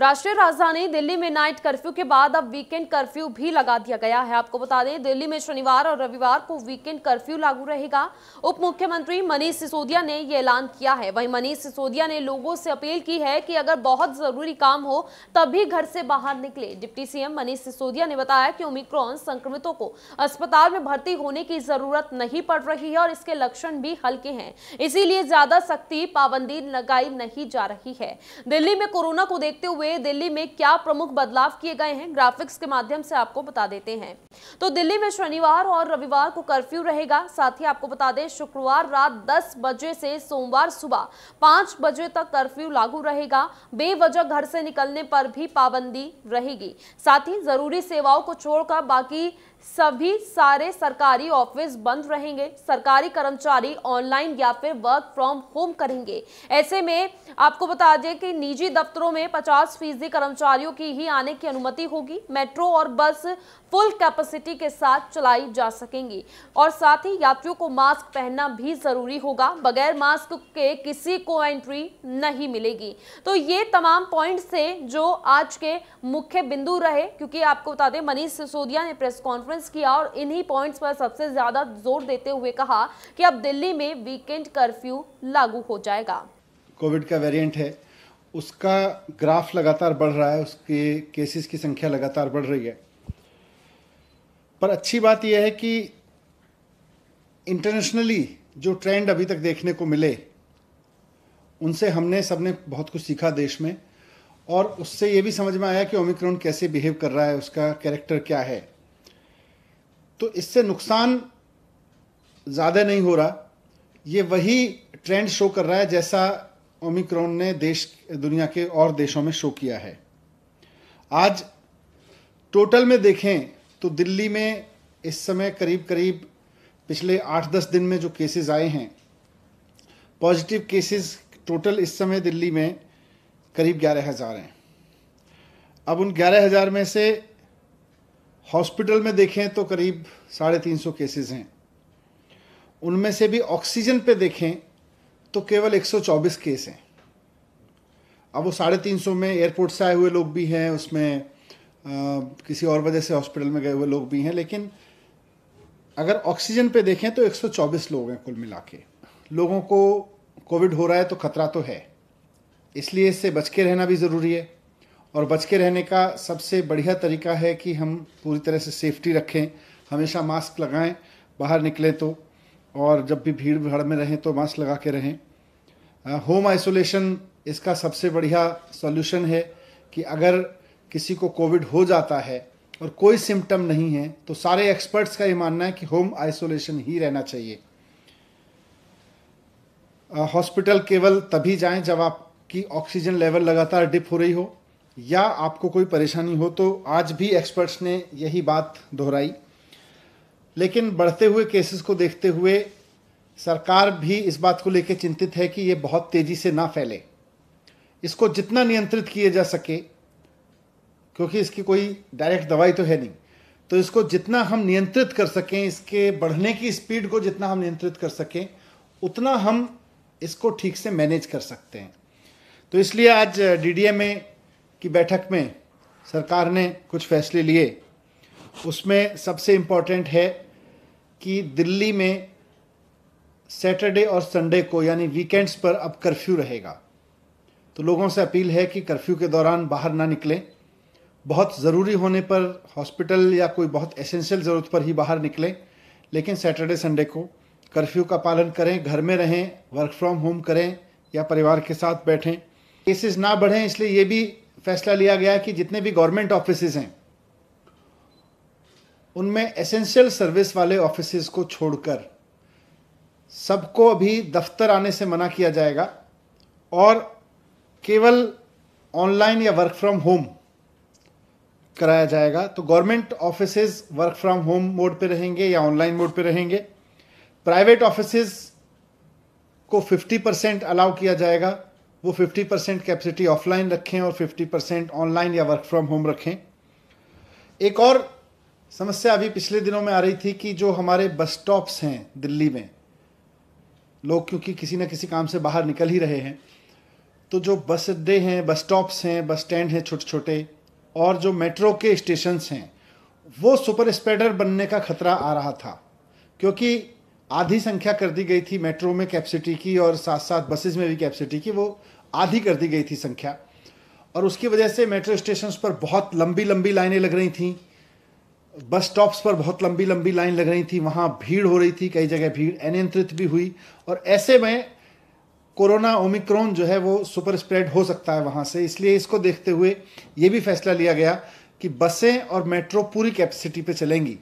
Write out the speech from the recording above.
राष्ट्रीय राजधानी दिल्ली में नाइट कर्फ्यू के बाद अब वीकेंड कर्फ्यू भी लगा दिया गया है आपको बता दें दिल्ली में शनिवार और रविवार को वीकेंड कर्फ्यू लागू रहेगा उप मुख्यमंत्री मनीष सिसोदिया ने यह ऐलान किया है वहीं मनीष सिसोदिया ने लोगों से अपील की है कि अगर बहुत जरूरी काम हो तभी घर से बाहर निकले डिप्टी सीएम मनीष सिसोदिया ने बताया कि ओमिक्रॉन संक्रमितों को अस्पताल में भर्ती होने की जरूरत नहीं पड़ रही है और इसके लक्षण भी हल्के हैं इसीलिए ज्यादा सख्ती पाबंदी लगाई नहीं जा रही है दिल्ली में कोरोना को देखते हुए हुए दिल्ली में क्या प्रमुख बदलाव किए गए हैं ग्राफिक्स के माध्यम से आपको बता देते हैं तो दिल्ली में शनिवार और रविवार को कर्फ्यू रहेगा साथ ही आपको बता दें शुक्रवार रात 10 बजे से सोमवार सुबह 5 बजे तक कर्फ्यू लागू रहेगा बेवजह घर से निकलने पर भी पाबंदी रहेगी साथ ही जरूरी सेवाओं को छोड़कर बाकी सभी सारे सरकारी ऑफिस बंद रहेंगे सरकारी कर्मचारी ऑनलाइन या फिर वर्क फ्रॉम होम करेंगे ऐसे में आपको बता दें कि निजी दफ्तरों में 50 फीसदी कर्मचारियों की ही आने की अनुमति होगी मेट्रो और बस फुल कैपेसिटी के साथ चलाई जा सकेंगी और साथ ही यात्रियों को मास्क पहनना भी ज़रूरी होगा बगैर मास्क के किसी को एंट्री नहीं मिलेगी तो ये तमाम पॉइंट्स थे जो आज के मुख्य बिंदु रहे क्योंकि आपको बता दें मनीष सिसोदिया ने प्रेस कॉन्फ्रेंस कॉन्फ्रेंस किया और इन्हीं पॉइंट्स पर सबसे ज़्यादा जोर देते हुए कहा कि अब दिल्ली में वीकेंड कर्फ्यू लागू हो जाएगा कोविड का वेरिएंट है उसका ग्राफ लगातार बढ़ रहा है उसके केसेस की संख्या लगातार बढ़ रही है पर अच्छी बात यह है कि इंटरनेशनली जो ट्रेंड अभी तक देखने को मिले उनसे हमने सबने बहुत कुछ सीखा देश में और उससे ये भी समझ में आया कि ओमिक्रॉन कैसे बिहेव कर रहा है उसका कैरेक्टर क्या है तो इससे नुकसान ज़्यादा नहीं हो रहा ये वही ट्रेंड शो कर रहा है जैसा ओमिक्रॉन ने देश दुनिया के और देशों में शो किया है आज टोटल में देखें तो दिल्ली में इस समय करीब करीब पिछले आठ दस दिन में जो केसेस आए हैं पॉजिटिव केसेस टोटल इस समय दिल्ली में करीब ग्यारह हज़ार हैं अब उन ग्यारह हज़ार में से हॉस्पिटल में देखें तो करीब साढ़े तीन सौ केसेज़ हैं उनमें से भी ऑक्सीजन पे देखें तो केवल 124 केस हैं अब वो साढ़े तीन सौ में एयरपोर्ट से आए हुए लोग भी हैं उसमें आ, किसी और वजह से हॉस्पिटल में गए हुए लोग भी हैं लेकिन अगर ऑक्सीजन पे देखें तो 124 लोग हैं कुल मिला के लोगों को कोविड हो रहा है तो खतरा तो है इसलिए इससे बच के रहना भी ज़रूरी है और बच के रहने का सबसे बढ़िया तरीका है कि हम पूरी तरह से सेफ्टी रखें हमेशा मास्क लगाएं बाहर निकलें तो और जब भी भीड़ भाड़ में रहें तो मास्क लगा के रहें होम आइसोलेशन इसका सबसे बढ़िया सॉल्यूशन है कि अगर किसी को कोविड हो जाता है और कोई सिम्टम नहीं है तो सारे एक्सपर्ट्स का ये मानना है कि होम आइसोलेशन ही रहना चाहिए हॉस्पिटल केवल तभी जाएं जब आपकी ऑक्सीजन लेवल लगातार डिप हो रही हो या आपको कोई परेशानी हो तो आज भी एक्सपर्ट्स ने यही बात दोहराई लेकिन बढ़ते हुए केसेस को देखते हुए सरकार भी इस बात को लेकर चिंतित है कि ये बहुत तेज़ी से ना फैले इसको जितना नियंत्रित किए जा सके क्योंकि इसकी कोई डायरेक्ट दवाई तो है नहीं तो इसको जितना हम नियंत्रित कर सकें इसके बढ़ने की स्पीड को जितना हम नियंत्रित कर सकें उतना हम इसको ठीक से मैनेज कर सकते हैं तो इसलिए आज डीडीए में की बैठक में सरकार ने कुछ फैसले लिए उसमें सबसे इम्पॉर्टेंट है कि दिल्ली में सैटरडे और संडे को यानी वीकेंड्स पर अब कर्फ्यू रहेगा तो लोगों से अपील है कि कर्फ्यू के दौरान बाहर ना निकलें बहुत ज़रूरी होने पर हॉस्पिटल या कोई बहुत एसेंशियल ज़रूरत पर ही बाहर निकलें लेकिन सैटरडे संडे को कर्फ्यू का पालन करें घर में रहें वर्क फ्रॉम होम करें या परिवार के साथ बैठें केसेस ना बढ़ें इसलिए ये भी फैसला लिया गया कि जितने भी गवर्नमेंट ऑफिस हैं उनमें एसेंशियल सर्विस वाले ऑफिस को छोड़कर सबको अभी दफ्तर आने से मना किया जाएगा और केवल ऑनलाइन या वर्क फ्रॉम होम कराया जाएगा तो government office work from home mode पे रहेंगे या ऑनलाइन मोड पे रहेंगे प्राइवेट ऑफिस को 50 परसेंट अलाउ किया जाएगा वो 50 परसेंट कैपेसिटी ऑफलाइन रखें और 50 परसेंट ऑनलाइन या वर्क फ्रॉम होम रखें एक और समस्या अभी पिछले दिनों में आ रही थी कि जो हमारे बस स्टॉप्स हैं दिल्ली में लोग क्योंकि किसी न किसी काम से बाहर निकल ही रहे हैं तो जो बस अड्डे हैं बस स्टॉप्स हैं बस स्टैंड हैं छोटे छोटे और जो मेट्रो के स्टेशंस हैं वो सुपर स्प्रेडर बनने का खतरा आ रहा था क्योंकि आधी संख्या कर दी गई थी मेट्रो में कैपेसिटी की और साथ साथ बसेज में भी कैपेसिटी की वो आधी कर दी गई थी संख्या और उसकी वजह से मेट्रो स्टेशन पर बहुत लंबी लंबी लाइनें लग रही थी बस स्टॉप्स पर बहुत लंबी लंबी लाइन लग रही थी वहाँ भीड़ हो रही थी कई जगह भीड़ अनियंत्रित भी हुई और ऐसे में कोरोना ओमिक्रॉन जो है वो सुपर स्प्रेड हो सकता है वहाँ से इसलिए इसको देखते हुए ये भी फैसला लिया गया कि बसें और मेट्रो पूरी कैपेसिटी पे चलेंगी